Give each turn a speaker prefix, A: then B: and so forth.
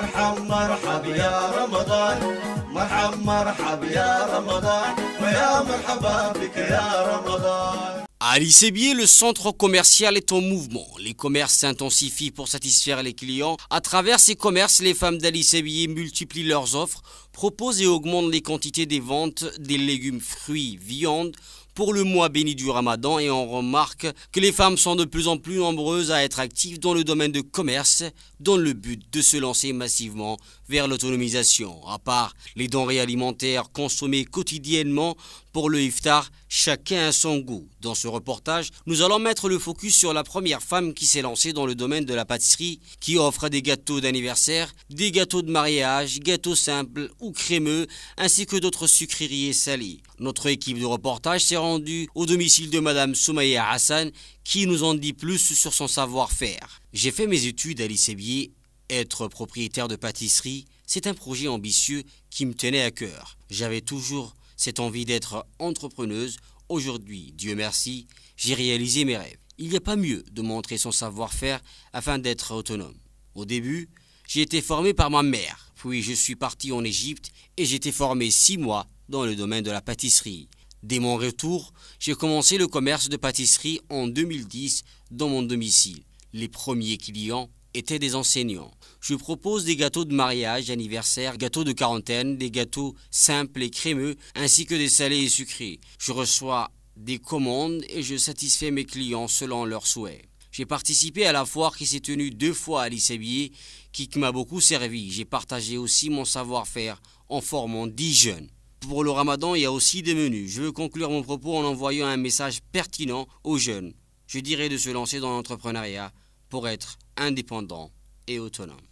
A: مرحب مرحب le centre commercial est en mouvement. Les commerces s'intensifient pour satisfaire les clients. À travers ces commerces, les femmes bier multiplient leurs offres, proposent et augmentent les quantités des ventes des légumes, fruits, viandes, pour le mois béni du ramadan et on remarque que les femmes sont de plus en plus nombreuses à être actives dans le domaine de commerce dans le but de se lancer massivement vers l'autonomisation. À part les denrées alimentaires consommées quotidiennement pour le iftar, chacun a son goût. Dans ce reportage, nous allons mettre le focus sur la première femme qui s'est lancée dans le domaine de la pâtisserie, qui offre des gâteaux d'anniversaire, des gâteaux de mariage, gâteaux simples ou crémeux, ainsi que d'autres sucreries et salées. Notre équipe de reportage s'est rendue au domicile de Madame Soumaïa Hassan qui nous en dit plus sur son savoir-faire. J'ai fait mes études à l'ICBI. Être propriétaire de pâtisserie, c'est un projet ambitieux qui me tenait à cœur. J'avais toujours cette envie d'être entrepreneuse. Aujourd'hui, Dieu merci, j'ai réalisé mes rêves. Il n'y a pas mieux de montrer son savoir-faire afin d'être autonome. Au début, j'ai été formé par ma mère, puis je suis parti en Égypte et j'ai été formé six mois dans le domaine de la pâtisserie. Dès mon retour, j'ai commencé le commerce de pâtisserie en 2010 dans mon domicile. Les premiers clients étaient des enseignants. Je propose des gâteaux de mariage, anniversaire, gâteaux de quarantaine, des gâteaux simples et crémeux, ainsi que des salés et sucrés. Je reçois des commandes et je satisfais mes clients selon leurs souhaits. J'ai participé à la foire qui s'est tenue deux fois à Lissabier, qui m'a beaucoup servi. J'ai partagé aussi mon savoir-faire en formant dix jeunes pour le ramadan, il y a aussi des menus. Je veux conclure mon propos en envoyant un message pertinent aux jeunes. Je dirais de se lancer dans l'entrepreneuriat pour être indépendant et autonome.